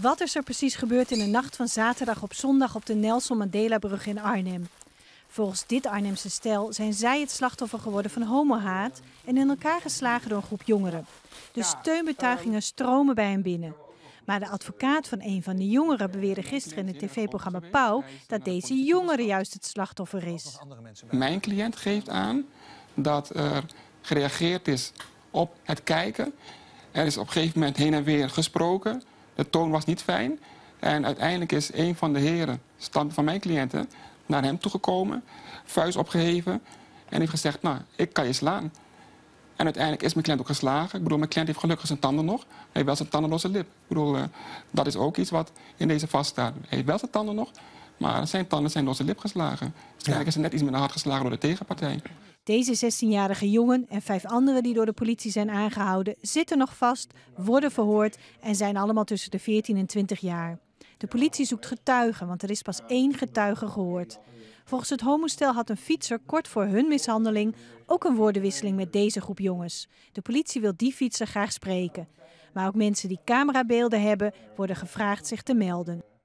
Wat is er precies gebeurd in de nacht van zaterdag op zondag op de Nelson Mandela-brug in Arnhem? Volgens dit Arnhemse stel zijn zij het slachtoffer geworden van homohaat en in elkaar geslagen door een groep jongeren. De steunbetuigingen ehm, stromen bij hen binnen. Maar de advocaat van een van de jongeren beweerde gisteren in het tv-programma Pauw dat deze jongere juist het slachtoffer is. Mijn cliënt geeft aan dat er gereageerd is op het kijken. Er is op een gegeven moment heen en weer gesproken. De toon was niet fijn. En uiteindelijk is een van de heren, stand van mijn cliënten, naar hem toegekomen, vuist opgeheven en heeft gezegd, nou, ik kan je slaan. En uiteindelijk is mijn cliënt ook geslagen. Ik bedoel, mijn cliënt heeft gelukkig zijn tanden nog. Hij heeft wel zijn tandenloze lip. Ik bedoel, eh, dat is ook iets wat in deze vaststaat. Hij heeft wel zijn tanden nog. Maar zijn tanden zijn door zijn lip geslagen. Waarschijnlijk is ze net iets minder hard geslagen door de tegenpartij. Deze 16-jarige jongen en vijf anderen die door de politie zijn aangehouden, zitten nog vast, worden verhoord en zijn allemaal tussen de 14 en 20 jaar. De politie zoekt getuigen, want er is pas één getuige gehoord. Volgens het homostel had een fietser kort voor hun mishandeling ook een woordenwisseling met deze groep jongens. De politie wil die fietser graag spreken. Maar ook mensen die camerabeelden hebben, worden gevraagd zich te melden.